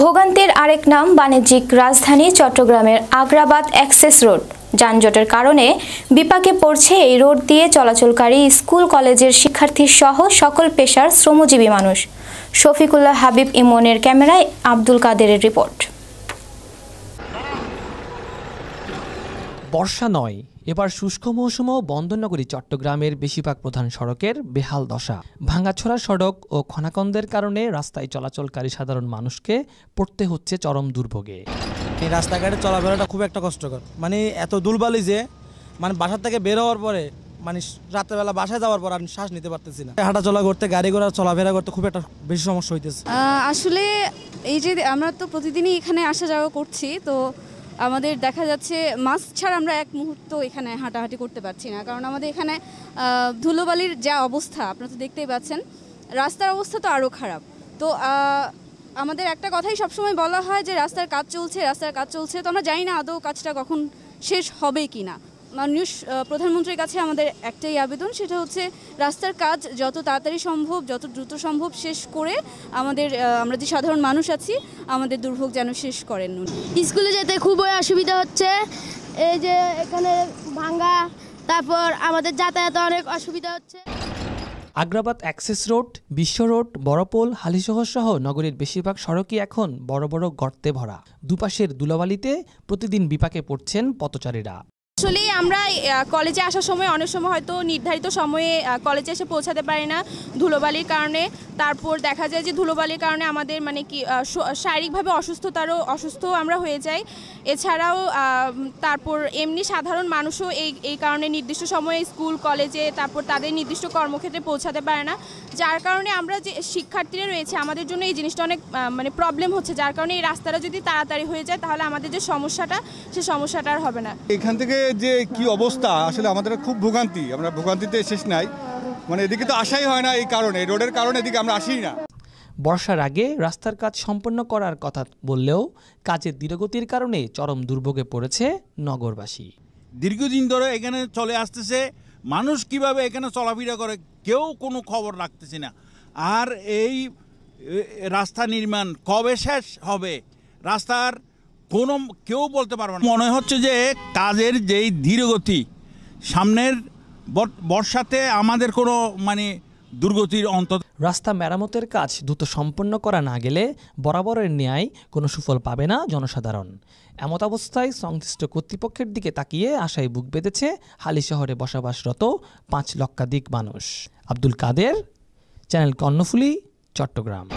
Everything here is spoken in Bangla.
ভোগান্তির আরেক নাম বাণিজ্যিক রাজধানী চট্টগ্রামের আগ্রাবাদ অ্যাক্সেস রোড যানজটের কারণে বিপাকে পড়ছে এই রোড দিয়ে চলাচলকারী স্কুল কলেজের শিক্ষার্থী সহ সকল পেশার শ্রমজীবী মানুষ শফিকুল্লাহ হাবিব ইমনের ক্যামেরায় আব্দুল কাদেরের রিপোর্ট বর্ষা নয় এবার শুষ্ক মৌসুমও বন্দরনগরী চট্টগ্রামের বেশিরভাগ প্রধান সড়কের বেহাল দশা ভাঙাছড়া সড়ক ও খনাকন্দের কারণে রাস্তায় চলাচলকারী সাধারণ মানুষকে পড়তে হচ্ছে চরম দুর্ভোগে এই রাস্তাঘাটে চলাফেরাটা খুব একটা কষ্টকর মানে এত দুর্বলই যে মানে বাসার থেকে বের হওয়ার পরে মানে রাত্রেবেলা বাসায় যাওয়ার পর আমি শ্বাস নিতে পারতেছি না হাঁটা চলা করতে গাড়ি ঘোড়া চলাফেরা করতে খুব একটা বেশি সমস্যা হইতেছে আসলে এই যে আমরা তো প্রতিদিনই এখানে আসা যাওয়া করছি তো আমাদের দেখা যাচ্ছে মাস্ক ছাড়া আমরা এক মুহূর্ত এখানে হাঁটাহাঁটি করতে পারছি না কারণ আমাদের এখানে ধুলোবালির যা অবস্থা আপনারা তো দেখতেই পাচ্ছেন রাস্তার অবস্থা তো আরও খারাপ তো আমাদের একটা কথাই সবসময় বলা হয় যে রাস্তার কাজ চলছে রাস্তার কাজ চলছে তো আমরা জানি না আদৌ কাজটা কখন শেষ হবে কি না মানুষ প্রধানমন্ত্রীর কাছে আমাদের একটাই আবেদন সেটা হচ্ছে রাস্তার কাজ যত তাড়াতাড়ি সম্ভব যত দ্রুত সম্ভব শেষ করে আমাদের আমরা যে সাধারণ মানুষ আছি আমাদের দুর্ভোগ যেন শেষ করেন স্কুলে যেতে খুবই অসুবিধা হচ্ছে এই যে এখানে ভাঙ্গা তারপর আমাদের যাতায়াতে অনেক অসুবিধা হচ্ছে Agrabad access road Bishwa road Barapol Halishahar সহ নগরীর বেশিরভাগ সড়কই এখন বড় বড় গর্তে ভরা দুপাশের দুলাবালিতে প্রতিদিন বিপাকে পড়ছেন পথচারীরা আসলে আমরা কলেজে আসার সময় অনেক সময় হয়তো নির্ধারিত সময়ে কলেজে এসে পৌঁছাতে পারি না ধুলোবালির কারণে তারপর দেখা যায় যে ধুলোবালির কারণে আমাদের মানে কি শারীরিকভাবে অসুস্থতারও অসুস্থ আমরা হয়ে যাই এছাড়াও তারপর এমনি সাধারণ মানুষও এই এই কারণে নির্দিষ্ট সময়ে স্কুল কলেজে তারপর তাদের নির্দিষ্ট কর্মক্ষেত্রে পৌঁছাতে পারে না যার কারণে আমরা যে শিক্ষার্থীরা রয়েছে আমাদের জন্য এই জিনিসটা অনেক মানে প্রবলেম হচ্ছে যার কারণে এই রাস্তাটা যদি তাড়াতাড়ি হয়ে যায় তাহলে আমাদের যে সমস্যাটা সে সমস্যাটা আর হবে না এখান থেকে যে কি অবস্থা আসলে আমাদের খুব ভোগান্তি আমরা ভোগান্তিতে শেষ নাই মানে এদিকে তো আসাই হয় না এই কারণে রোডের কারণে এদিকে আমরা আসি না বর্ষার আগে রাস্তার কাজ সম্পন্ন করার কথা বললেও কাজের ধীরগতির কারণে চরম দুর্ভোগে পড়েছে নগরবাসী দীর্ঘদিন ধরে এখানে চলে আসতেছে মানুষ কিভাবে এখানে চলাফেরা করে কেউ কোনো খবর রাখতেছে না আর এই রাস্তা নির্মাণ কবে শেষ হবে রাস্তার কোনো কেউ বলতে পারবে না মনে হচ্ছে যে কাজের যেই ধীরগতি সামনের বর্ষাতে আমাদের কোনো মানে দুর্গতির অন্ত রাস্তা মেরামতের কাজ দ্রুত সম্পন্ন করা না গেলে বরাবরের ন্যায় কোনো সুফল পাবে না জনসাধারণ এমত অবস্থায় সংশ্লিষ্ট কর্তৃপক্ষের দিকে তাকিয়ে আশায় বুক বেঁধেছে হালি শহরে বসবাসরত পাঁচ লক্ষাধিক মানুষ আব্দুল কাদের চ্যানেল কর্ণফুলি চট্টগ্রাম